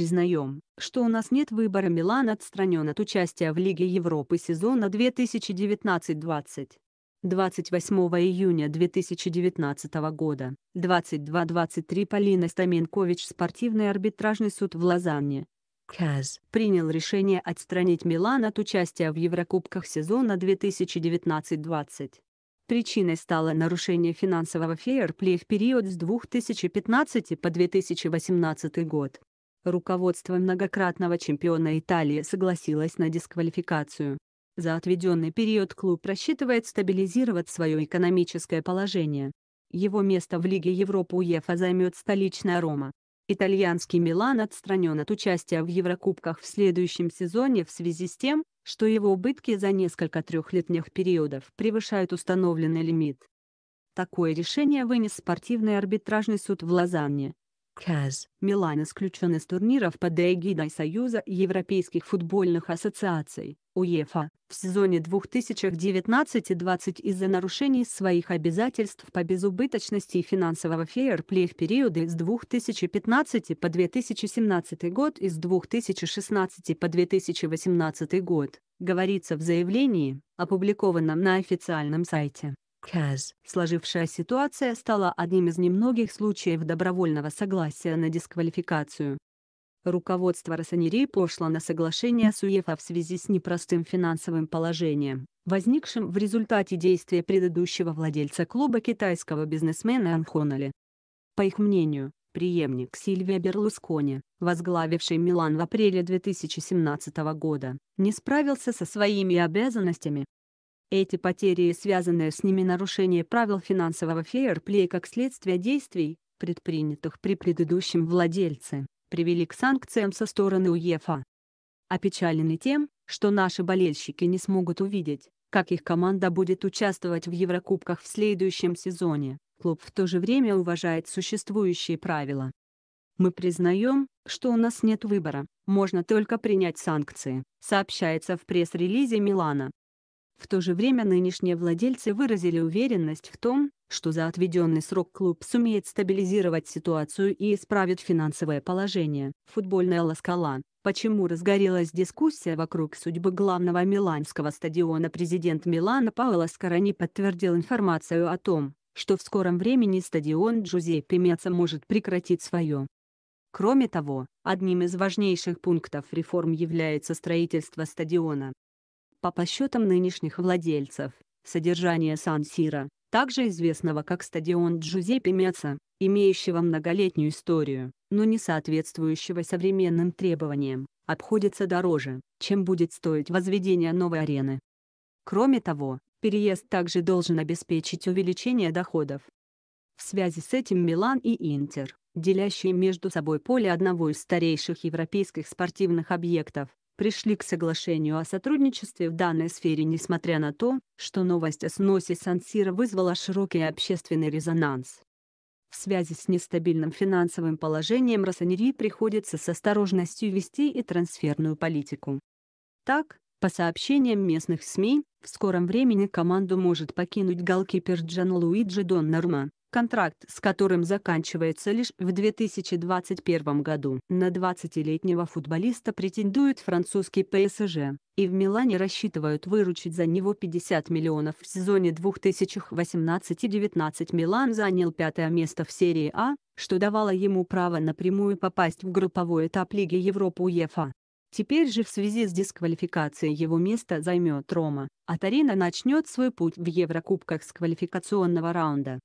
признаем, что у нас нет выбора Милан отстранен от участия в Лиге Европы сезона 2019-20. 28 июня 2019 года, 22-23 Полина Стаменкович Спортивный арбитражный суд в Лозанне, КАЗ, принял решение отстранить Милан от участия в Еврокубках сезона 2019-20. Причиной стало нарушение финансового фейерплея в период с 2015 по 2018 год. Руководство многократного чемпиона Италии согласилось на дисквалификацию. За отведенный период клуб рассчитывает стабилизировать свое экономическое положение. Его место в Лиге Европы УЕФА займет столичная Рома. Итальянский Милан отстранен от участия в Еврокубках в следующем сезоне в связи с тем, что его убытки за несколько трехлетних периодов превышают установленный лимит. Такое решение вынес спортивный арбитражный суд в Лозанне. Каз. Милан исключен из турниров под эгидой Союза Европейских футбольных ассоциаций, УЕФА, в сезоне 2019-20 из-за нарушений своих обязательств по безубыточности и финансового фейерплей в периоды с 2015 по 2017 год и с 2016 по 2018 год, говорится в заявлении, опубликованном на официальном сайте. Каз. Сложившая ситуация стала одним из немногих случаев добровольного согласия на дисквалификацию. Руководство Росанерей пошло на соглашение с УЕФА в связи с непростым финансовым положением, возникшим в результате действия предыдущего владельца клуба китайского бизнесмена Анхонали. По их мнению, преемник Сильвия Берлускони, возглавивший Милан в апреле 2017 года, не справился со своими обязанностями, эти потери и связанные с ними нарушение правил финансового фейерплея как следствие действий, предпринятых при предыдущем владельце, привели к санкциям со стороны УЕФА. Опечалены тем, что наши болельщики не смогут увидеть, как их команда будет участвовать в Еврокубках в следующем сезоне, клуб в то же время уважает существующие правила. Мы признаем, что у нас нет выбора, можно только принять санкции, сообщается в пресс-релизе Милана. В то же время нынешние владельцы выразили уверенность в том, что за отведенный срок клуб сумеет стабилизировать ситуацию и исправит финансовое положение. Футбольная ласкала. Почему разгорелась дискуссия вокруг судьбы главного миланского стадиона президент Милана Паоло Скорани подтвердил информацию о том, что в скором времени стадион Джузеппе Меца может прекратить свое Кроме того, одним из важнейших пунктов реформ является строительство стадиона, по подсчетам нынешних владельцев, содержание сан Сира, также известного как стадион Джузеппе Меца, имеющего многолетнюю историю, но не соответствующего современным требованиям, обходится дороже, чем будет стоить возведение новой арены. Кроме того, переезд также должен обеспечить увеличение доходов. В связи с этим Милан и Интер, делящие между собой поле одного из старейших европейских спортивных объектов, пришли к соглашению о сотрудничестве в данной сфере, несмотря на то, что новость о сносе Сансира вызвала широкий общественный резонанс. В связи с нестабильным финансовым положением Росэнерии приходится с осторожностью вести и трансферную политику. Так, по сообщениям местных СМИ, в скором времени команду может покинуть голкипер Джан Луиджи Доннерман, контракт с которым заканчивается лишь в 2021 году. На 20-летнего футболиста претендует французский ПСЖ, и в Милане рассчитывают выручить за него 50 миллионов. В сезоне 2018-19 Милан занял пятое место в серии А, что давало ему право напрямую попасть в групповой этап Лиги Европы УЕФА. Теперь же в связи с дисквалификацией его место займет Рома, а Тарина начнет свой путь в Еврокубках с квалификационного раунда.